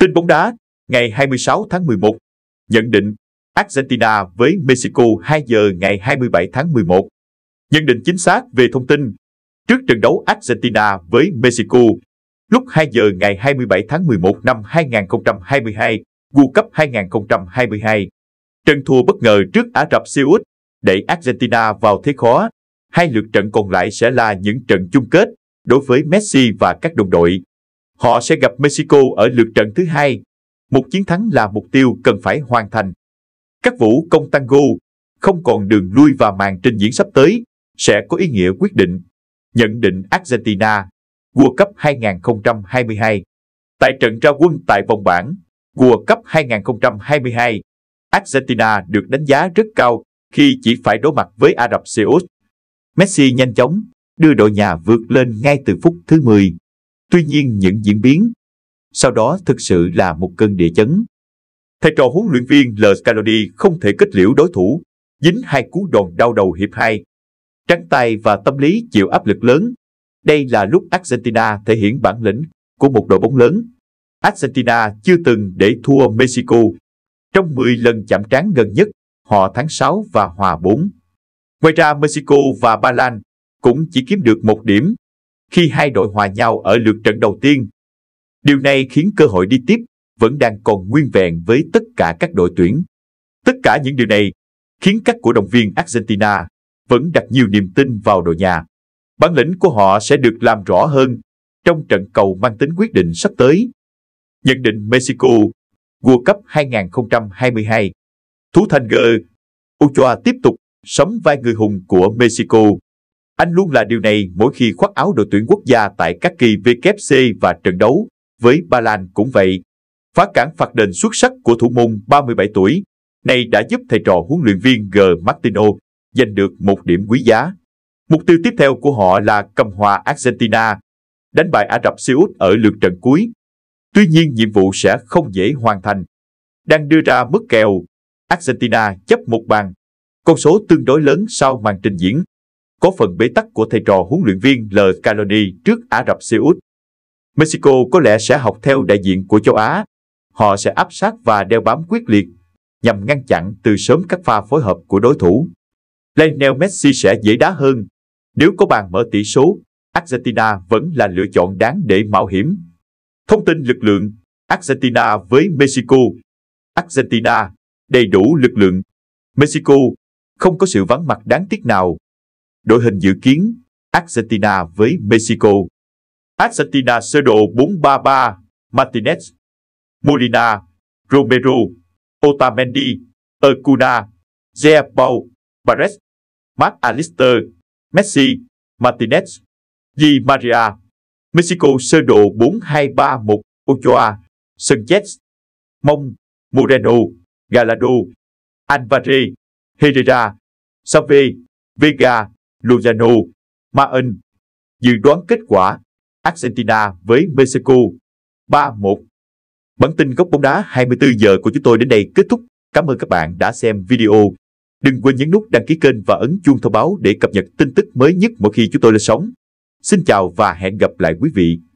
Tin bóng đá ngày 26 tháng 11 nhận định Argentina với Mexico 2 giờ ngày 27 tháng 11. Nhận định chính xác về thông tin trước trận đấu Argentina với Mexico lúc 2 giờ ngày 27 tháng 11 năm 2022, World Cup 2022. Trận thua bất ngờ trước Ả Rập Xê Út đẩy Argentina vào thế khó. Hai lượt trận còn lại sẽ là những trận chung kết đối với Messi và các đồng đội. Họ sẽ gặp Mexico ở lượt trận thứ hai. Một chiến thắng là mục tiêu cần phải hoàn thành. Các vũ công tango không còn đường lui và màn trình diễn sắp tới sẽ có ý nghĩa quyết định. Nhận định Argentina World Cup 2022 Tại trận ra quân tại vòng bảng World Cup 2022, Argentina được đánh giá rất cao khi chỉ phải đối mặt với Ả Rập Xê Út. Messi nhanh chóng đưa đội nhà vượt lên ngay từ phút thứ 10 Tuy nhiên những diễn biến sau đó thực sự là một cơn địa chấn. Thầy trò huấn luyện viên L. Scaloni không thể kết liễu đối thủ, dính hai cú đòn đau đầu hiệp 2. Trắng tay và tâm lý chịu áp lực lớn. Đây là lúc Argentina thể hiện bản lĩnh của một đội bóng lớn. Argentina chưa từng để thua Mexico. Trong 10 lần chạm trán gần nhất, họ thắng 6 và hòa 4. Ngoài ra, Mexico và Ba Lan cũng chỉ kiếm được một điểm khi hai đội hòa nhau ở lượt trận đầu tiên. Điều này khiến cơ hội đi tiếp vẫn đang còn nguyên vẹn với tất cả các đội tuyển. Tất cả những điều này khiến các cổ động viên Argentina vẫn đặt nhiều niềm tin vào đội nhà. Bản lĩnh của họ sẽ được làm rõ hơn trong trận cầu mang tính quyết định sắp tới. Nhận định Mexico, World Cup 2022, Thủ Thành G. Ochoa tiếp tục sống vai người hùng của Mexico. Anh luôn là điều này mỗi khi khoác áo đội tuyển quốc gia tại các kỳ WC và trận đấu. Với Ba Lan cũng vậy. Phá cản phạt đền xuất sắc của thủ môn 37 tuổi này đã giúp thầy trò huấn luyện viên G. Martino giành được một điểm quý giá. Mục tiêu tiếp theo của họ là cầm hòa Argentina, đánh bại Ả Rập Xê Út ở lượt trận cuối. Tuy nhiên nhiệm vụ sẽ không dễ hoàn thành. Đang đưa ra mức kèo, Argentina chấp một bàn, con số tương đối lớn sau màn trình diễn có phần bế tắc của thầy trò huấn luyện viên L. Caloni trước Ả Rập Xê Út. Mexico có lẽ sẽ học theo đại diện của châu Á. Họ sẽ áp sát và đeo bám quyết liệt nhằm ngăn chặn từ sớm các pha phối hợp của đối thủ. Lionel Messi sẽ dễ đá hơn. Nếu có bàn mở tỷ số, Argentina vẫn là lựa chọn đáng để mạo hiểm. Thông tin lực lượng Argentina với Mexico Argentina đầy đủ lực lượng Mexico không có sự vắng mặt đáng tiếc nào đội hình dự kiến Argentina với Mexico. Argentina sơ đồ 4-3-3, Martinez, Molina, Romero, Otamendi, Acuna, Zé Paul, Perez, Mark Alister, Messi, Martinez, Di Maria, Mexico sơ đồ 4-2-3-1, Ochoa, Sanchez, Mong, Moreno, Galado, Alvarez, Herrera, Save, Vega, Lugano, Maen. Dự đoán kết quả Argentina với Mexico 3-1. Bản tin góc bóng đá 24 giờ của chúng tôi đến đây kết thúc. Cảm ơn các bạn đã xem video. Đừng quên nhấn nút đăng ký kênh và ấn chuông thông báo để cập nhật tin tức mới nhất mỗi khi chúng tôi lên sóng. Xin chào và hẹn gặp lại quý vị